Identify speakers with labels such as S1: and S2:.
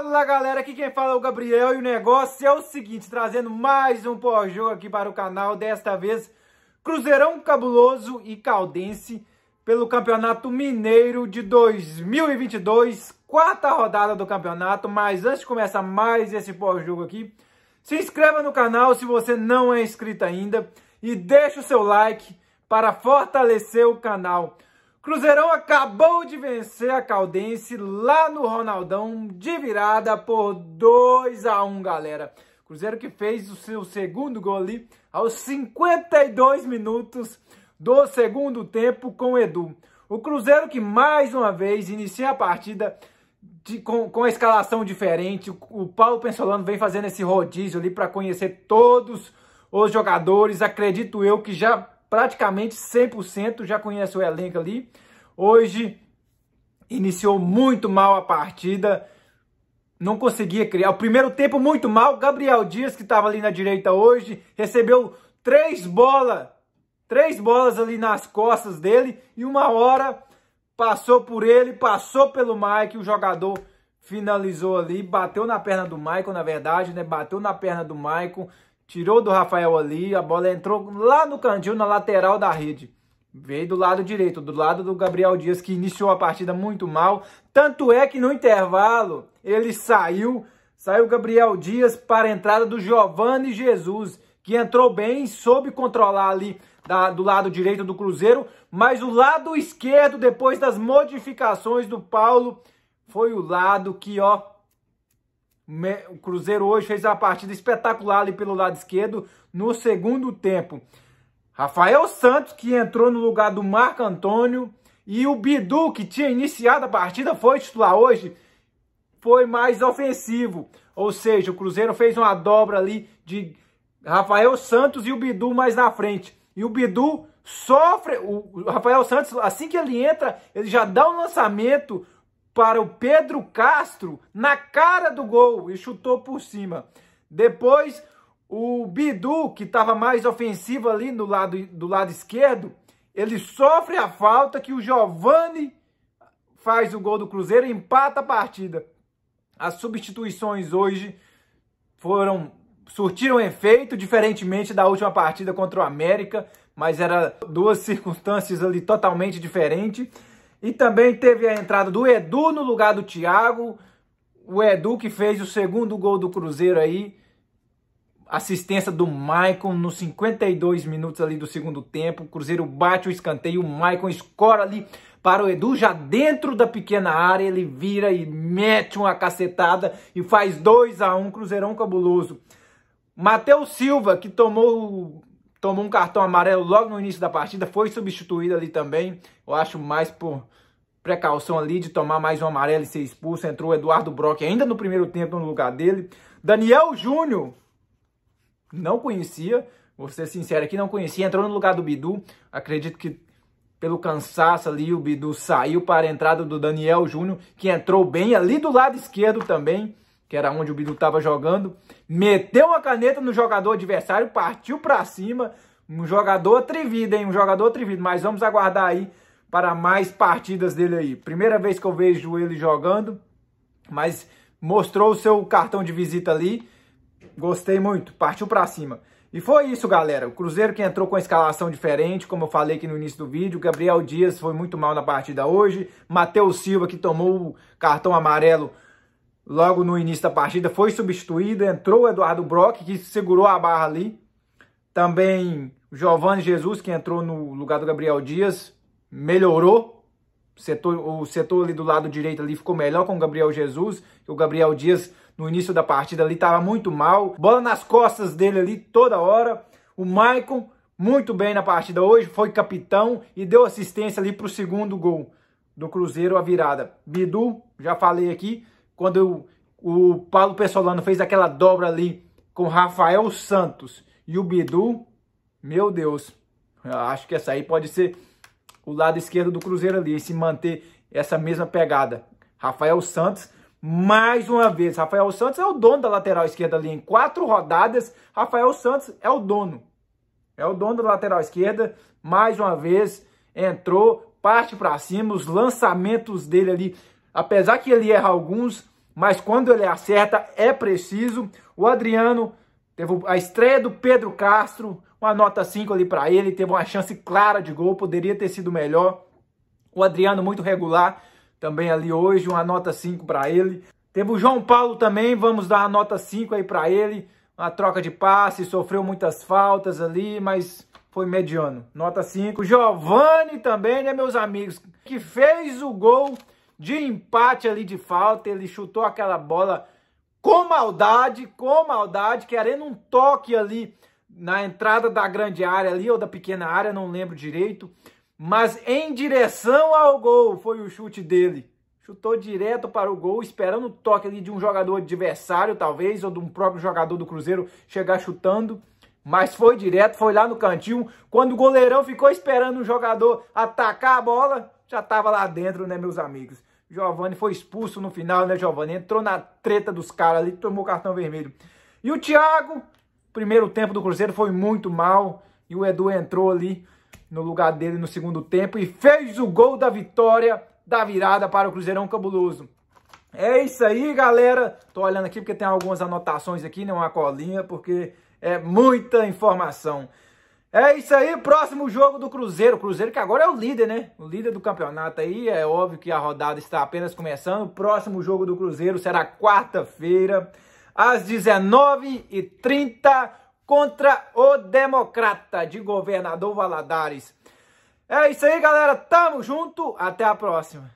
S1: Fala galera, aqui quem fala é o Gabriel e o negócio é o seguinte, trazendo mais um pós-jogo aqui para o canal, desta vez Cruzeirão Cabuloso e Caldense pelo Campeonato Mineiro de 2022, quarta rodada do campeonato, mas antes de começar mais esse pós-jogo aqui, se inscreva no canal se você não é inscrito ainda e deixa o seu like para fortalecer o canal. Cruzeirão acabou de vencer a Caldense lá no Ronaldão de virada por 2 a 1, galera. Cruzeiro que fez o seu segundo gol ali aos 52 minutos do segundo tempo com o Edu. O Cruzeiro que mais uma vez inicia a partida de, com, com a escalação diferente. O, o Paulo Pensolano vem fazendo esse rodízio ali para conhecer todos os jogadores. Acredito eu que já praticamente 100%, já conhece o elenco ali. Hoje iniciou muito mal a partida, não conseguia criar. O primeiro tempo muito mal, Gabriel Dias, que estava ali na direita hoje, recebeu três bolas, três bolas ali nas costas dele, e uma hora passou por ele, passou pelo Mike, o jogador finalizou ali, bateu na perna do Michael. na verdade, né? Bateu na perna do Michael tirou do Rafael ali, a bola entrou lá no cantinho, na lateral da rede. Veio do lado direito, do lado do Gabriel Dias, que iniciou a partida muito mal. Tanto é que no intervalo ele saiu, saiu Gabriel Dias para a entrada do Giovanni Jesus, que entrou bem, soube controlar ali da, do lado direito do Cruzeiro, mas o lado esquerdo, depois das modificações do Paulo, foi o lado que, ó, o Cruzeiro hoje fez uma partida espetacular ali pelo lado esquerdo no segundo tempo. Rafael Santos, que entrou no lugar do Marco Antônio, e o Bidu, que tinha iniciado a partida, foi titular hoje, foi mais ofensivo. Ou seja, o Cruzeiro fez uma dobra ali de Rafael Santos e o Bidu mais na frente. E o Bidu sofre, o Rafael Santos, assim que ele entra, ele já dá um lançamento, para o Pedro Castro na cara do gol e chutou por cima. Depois, o Bidu, que estava mais ofensivo ali no lado, do lado esquerdo, ele sofre a falta que o Giovani faz o gol do Cruzeiro e empata a partida. As substituições hoje foram surtiram efeito, diferentemente da última partida contra o América, mas era duas circunstâncias ali totalmente diferentes. E também teve a entrada do Edu no lugar do Thiago. O Edu que fez o segundo gol do Cruzeiro aí. Assistência do Maicon nos 52 minutos ali do segundo tempo. O Cruzeiro bate o escanteio, o Maicon escora ali para o Edu, já dentro da pequena área, ele vira e mete uma cacetada e faz 2 a 1 um, Cruzeirão cabuloso. Matheus Silva, que tomou tomou um cartão amarelo logo no início da partida, foi substituído ali também. Eu acho mais por precaução ali de tomar mais um amarelo e ser expulso. Entrou o Eduardo Brock ainda no primeiro tempo no lugar dele. Daniel Júnior, não conhecia, vou ser sincero aqui, não conhecia. Entrou no lugar do Bidu, acredito que pelo cansaço ali o Bidu saiu para a entrada do Daniel Júnior, que entrou bem ali do lado esquerdo também que era onde o Bidu estava jogando, meteu uma caneta no jogador adversário, partiu para cima, um jogador atrevido, hein? Um jogador atrevido, mas vamos aguardar aí para mais partidas dele aí. Primeira vez que eu vejo ele jogando, mas mostrou o seu cartão de visita ali. Gostei muito, partiu para cima. E foi isso, galera. O Cruzeiro que entrou com a escalação diferente, como eu falei aqui no início do vídeo. Gabriel Dias foi muito mal na partida hoje. Matheus Silva, que tomou o cartão amarelo, logo no início da partida, foi substituído, entrou o Eduardo Brock, que segurou a barra ali. Também Giovanni Jesus, que entrou no lugar do Gabriel Dias, melhorou. O setor, o setor ali do lado direito ali ficou melhor com o Gabriel Jesus. O Gabriel Dias, no início da partida ali, estava muito mal. Bola nas costas dele ali toda hora. O Maicon, muito bem na partida hoje, foi capitão e deu assistência ali para o segundo gol do Cruzeiro, a virada. Bidu, já falei aqui, quando o o Paulo Pessolano fez aquela dobra ali com Rafael Santos e o Bidu, meu Deus, acho que essa aí pode ser o lado esquerdo do Cruzeiro ali, se manter essa mesma pegada. Rafael Santos, mais uma vez, Rafael Santos é o dono da lateral esquerda ali. Em quatro rodadas, Rafael Santos é o dono. É o dono da lateral esquerda, mais uma vez, entrou, parte para cima, os lançamentos dele ali Apesar que ele erra alguns, mas quando ele acerta é preciso. O Adriano teve a estreia do Pedro Castro, uma nota 5 ali para ele, teve uma chance clara de gol, poderia ter sido melhor. O Adriano muito regular também ali hoje, uma nota 5 para ele. Teve o João Paulo também, vamos dar a nota 5 aí para ele. Uma troca de passe, sofreu muitas faltas ali, mas foi mediano. Nota 5. Giovani também, né, meus amigos, que fez o gol de empate ali de falta, ele chutou aquela bola com maldade, com maldade, querendo um toque ali na entrada da grande área ali, ou da pequena área, não lembro direito, mas em direção ao gol foi o chute dele. Chutou direto para o gol, esperando o toque ali de um jogador adversário, talvez, ou de um próprio jogador do Cruzeiro chegar chutando. Mas foi direto, foi lá no cantinho. Quando o goleirão ficou esperando o jogador atacar a bola, já estava lá dentro, né, meus amigos? Giovani foi expulso no final, né, Giovani? Entrou na treta dos caras ali, tomou cartão vermelho. E o Thiago, primeiro tempo do Cruzeiro foi muito mal. E o Edu entrou ali no lugar dele no segundo tempo e fez o gol da vitória, da virada para o Cruzeirão Cabuloso. É isso aí, galera. Tô olhando aqui porque tem algumas anotações aqui, né? Uma colinha, porque é muita informação. É isso aí, próximo jogo do Cruzeiro. Cruzeiro que agora é o líder, né? O líder do campeonato aí. É óbvio que a rodada está apenas começando. O próximo jogo do Cruzeiro será quarta-feira, às 19h30, contra o Democrata de Governador Valadares. É isso aí, galera. Tamo junto. Até a próxima.